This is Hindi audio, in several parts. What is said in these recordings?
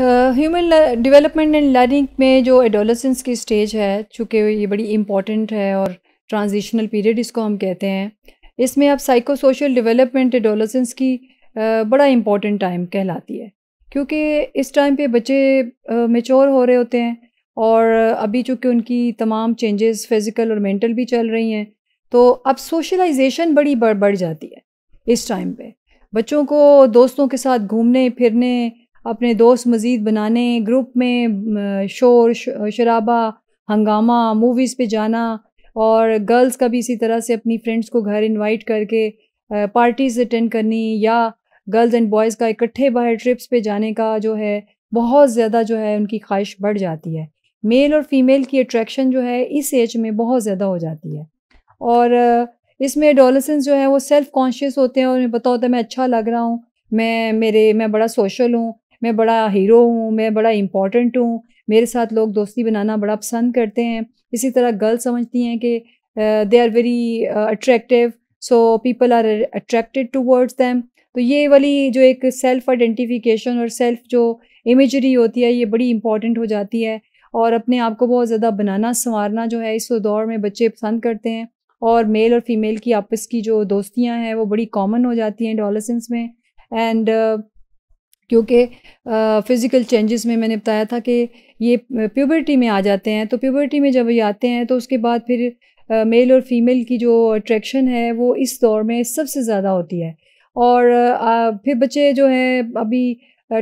ह्यूमन डेवलपमेंट एंड लर्निंग में जो एडोलसेंस की स्टेज है चूँकि ये बड़ी इम्पॉर्टेंट है और ट्रांजिशनल पीरियड इसको हम कहते हैं इसमें अब साइको सोशल डिवेलपमेंट एडोलसेंस की uh, बड़ा इम्पॉर्टेंट टाइम कहलाती है क्योंकि इस टाइम पे बच्चे मेच्योर uh, हो रहे होते हैं और अभी चूँकि उनकी तमाम चेंजेस फिज़िकल और मेंटल भी चल रही हैं तो अब सोशलाइजेशन बड़ी बढ़ बढ़ जाती है इस टाइम पे बच्चों को दोस्तों के साथ घूमने फिरने अपने दोस्त मज़ीद बनाने ग्रुप में शोर शराबा हंगामा मूवीज़ पे जाना और गर्ल्स का भी इसी तरह से अपनी फ्रेंड्स को घर इनवाइट करके पार्टीज़ अटेंड करनी या गर्ल्स एंड बॉयज़ का इकट्ठे बाहर ट्रिप्स पे जाने का जो है बहुत ज़्यादा जो है उनकी ख्वाहिश बढ़ जाती है मेल और फीमेल की अट्रैक्शन जो है इस एज में बहुत ज़्यादा हो जाती है और इसमें एडोलसेंस जो है वो सेल्फ कॉन्शियस होते हैं और उन्हें पता होता है मैं अच्छा लग रहा हूँ मैं मेरे मैं बड़ा सोशल हूँ मैं बड़ा हीरो हूँ मैं बड़ा इम्पॉर्टेंट हूँ मेरे साथ लोग दोस्ती बनाना बड़ा पसंद करते हैं इसी तरह गर्ल्स समझती हैं कि they are very attractive so people are attracted towards them तो ये वाली जो एक सेल्फ आइडेंटिफिकेशन और सेल्फ जो इमेजरी होती है ये बड़ी इंपॉर्टेंट हो जाती है और अपने आप को बहुत ज़्यादा बनाना संवारना जो है इस दौर में बच्चे पसंद करते हैं और मेल और फीमेल की आपस की जो दोस्तियाँ हैं वो बड़ी कॉमन हो जाती हैं डॉलसेंस में एंड uh, क्योंकि फ़िज़िकल चेंजेस में मैंने बताया था कि ये प्यूबर्टी में आ जाते हैं तो प्यूबर्टी में जब ये आते हैं तो उसके बाद फिर मेल और फीमेल की जो अट्रैक्शन है वो इस दौर में सबसे ज़्यादा होती है और फिर बच्चे जो हैं अभी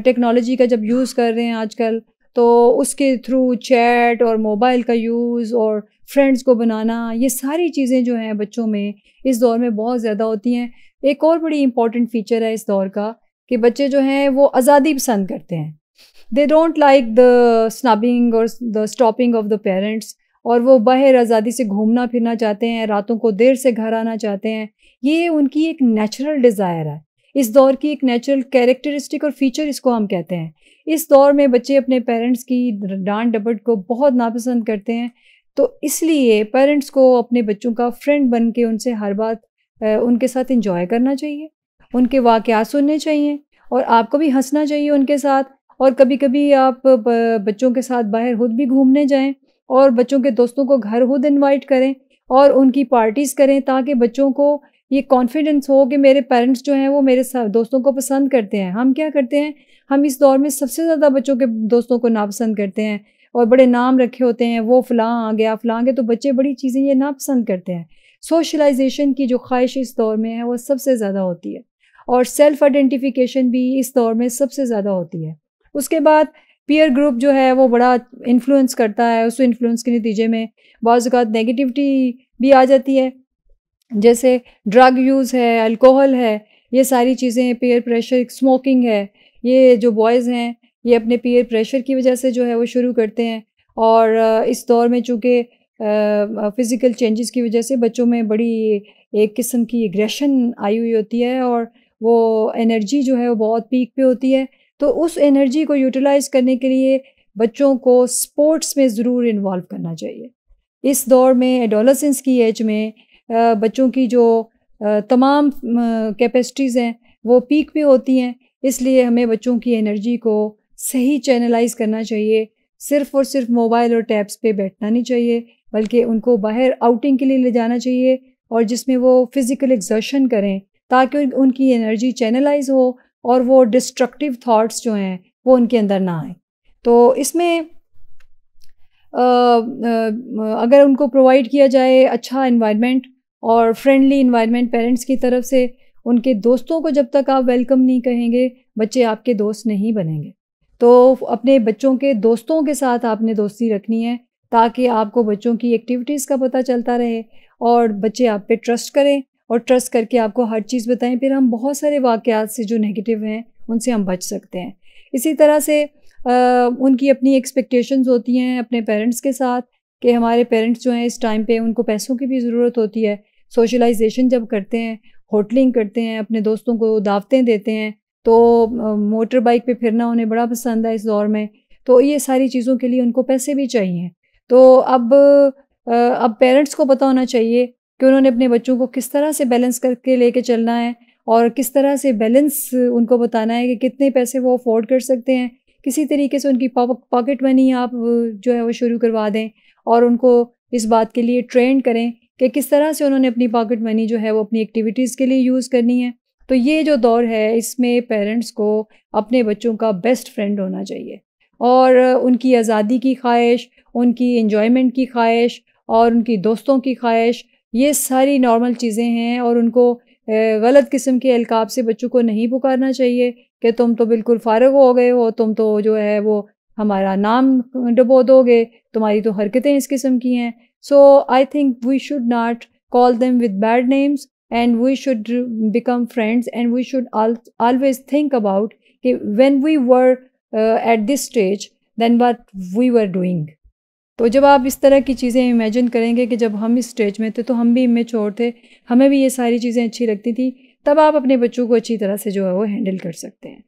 टेक्नोलॉजी का जब यूज़ कर रहे हैं आजकल तो उसके थ्रू चैट और मोबाइल का यूज़ और फ्रेंड्स को बनाना ये सारी चीज़ें जो हैं बच्चों में इस दौर में बहुत ज़्यादा होती हैं एक और बड़ी इम्पॉर्टेंट फ़ीचर है इस दौर का कि बच्चे जो हैं वो आज़ादी पसंद करते हैं they don't like the snubbing और the stopping of the parents और वो बाहर आज़ादी से घूमना फिरना चाहते हैं रातों को देर से घर आना चाहते हैं ये उनकी एक नेचुरल डिज़ायर है इस दौर की एक नेचुरल कैरेक्टरिस्टिक और फीचर इसको हम कहते हैं इस दौर में बच्चे अपने पेरेंट्स की डांट डबट को बहुत नापसंद करते हैं तो इसलिए पेरेंट्स को अपने बच्चों का फ्रेंड बन के उनसे हर बात उनके साथ इंजॉय करना चाहिए उनके वाक़ सुनने चाहिए और आपको भी हंसना चाहिए उनके साथ और कभी कभी आप बच्चों के साथ बाहर खुद भी घूमने जाएं और बच्चों के दोस्तों को घर खुद इनवाइट करें और उनकी पार्टीज़ करें ताकि बच्चों को ये कॉन्फिडेंस हो कि मेरे पेरेंट्स जो हैं वो मेरे दोस्तों को पसंद करते हैं हम क्या करते हैं हम इस दौर में सबसे ज़्यादा बच्चों के दोस्तों को नापसंद करते हैं और बड़े नाम रखे होते हैं वो फ़लाँ आ गया फ़लाँ गया तो बच्चे बड़ी चीज़ें ये नापसंद करते हैं सोशलाइजेशन की जो ख्वाहिश इस दौर में है वो सबसे ज़्यादा होती है और सेल्फ आइडेंटिफिकेशन भी इस दौर में सबसे ज़्यादा होती है उसके बाद पीयर ग्रुप जो है वो बड़ा इन्फ्लुएंस करता है उस इन्फ्लुएंस के नतीजे में ज़्यादा नेगेटिविटी भी आ जाती है जैसे ड्रग यूज़ है अल्कोहल है ये सारी चीज़ें पीयर प्रेशर स्मोकिंग है ये जो बॉयज़ हैं ये अपने पीयर प्रेशर की वजह से जो है वो शुरू करते हैं और इस दौर में चूँकि फ़िज़िकल चेंजेस की वजह से बच्चों में बड़ी एक किस्म की एग्रेशन आई हुई होती है और वो एनर्जी जो है वो बहुत पीक पे होती है तो उस एनर्जी को यूटिलाइज करने के लिए बच्चों को स्पोर्ट्स में ज़रूर इन्वॉल्व करना चाहिए इस दौर में एडोलसेंस की एज में बच्चों की जो तमाम कैपेसिटीज़ हैं वो पीक पे होती हैं इसलिए हमें बच्चों की एनर्जी को सही चैनलाइज करना चाहिए सिर्फ और सिर्फ मोबाइल और टैब्स पे बैठना नहीं चाहिए बल्कि उनको बाहर आउटिंग के लिए ले जाना चाहिए और जिसमें वो फिज़िकल एग्जर्शन करें ताकि उनकी एनर्जी चैनलाइज हो और वो डिस्ट्रक्टिव थॉट्स जो हैं वो उनके अंदर ना आए तो इसमें अगर उनको प्रोवाइड किया जाए अच्छा इन्वायरमेंट और फ्रेंडली इन्वायरमेंट पेरेंट्स की तरफ से उनके दोस्तों को जब तक आप वेलकम नहीं कहेंगे बच्चे आपके दोस्त नहीं बनेंगे तो अपने बच्चों के दोस्तों के साथ आपने दोस्ती रखनी है ताकि आपको बच्चों की एक्टिविटीज़ का पता चलता रहे और बच्चे आप पे ट्रस्ट करें और ट्रस्ट करके आपको हर चीज़ बताएं फिर हम बहुत सारे वाक़ात से जो नेगेटिव हैं उनसे हम बच सकते हैं इसी तरह से आ, उनकी अपनी एक्सपेक्टेशंस होती हैं अपने पेरेंट्स के साथ कि हमारे पेरेंट्स जो हैं इस टाइम पे उनको पैसों की भी ज़रूरत होती है सोशलाइजेशन जब करते हैं होटलिंग करते हैं अपने दोस्तों को दावतें देते हैं तो मोटर बाइक पे फिरना उन्हें बड़ा पसंद है इस दौर में तो ये सारी चीज़ों के लिए उनको पैसे भी चाहिए तो अब अब पेरेंट्स को पता होना चाहिए कि उन्होंने अपने बच्चों को किस तरह से बैलेंस करके लेके चलना है और किस तरह से बैलेंस उनको बताना है कि कितने पैसे वो अफोर्ड कर सकते हैं किसी तरीके से उनकी पॉकेट मनी आप जो है वो शुरू करवा दें और उनको इस बात के लिए ट्रेंड करें कि किस तरह से उन्होंने अपनी पॉकेट मनी जो है वो अपनी एक्टिविटीज़ के लिए यूज़ करनी है तो ये जो दौर है इसमें पेरेंट्स को अपने बच्चों का बेस्ट फ्रेंड होना चाहिए और उनकी आज़ादी की ख्वाहिश उनकी इन्जॉयमेंट की ख्वाहिश और उनकी दोस्तों की ख्वाहिश ये सारी नॉर्मल चीज़ें हैं और उनको गलत किस्म के अलकाब से बच्चों को नहीं पुकारना चाहिए कि तुम तो बिल्कुल फारग हो गए हो तुम तो जो है वो हमारा नाम डबो दोगे तुम्हारी तो हरकतें इस किस्म की हैं so I think we should not call them with bad names and we should become friends and we should always think about कि when we were at this stage then what we were doing तो जब आप इस तरह की चीज़ें इमेजिन करेंगे कि जब हम इस स्टेज में थे तो हम भी इमेच्योर थे हमें भी ये सारी चीज़ें अच्छी लगती थी तब आप अपने बच्चों को अच्छी तरह से जो है वो हैंडल कर सकते हैं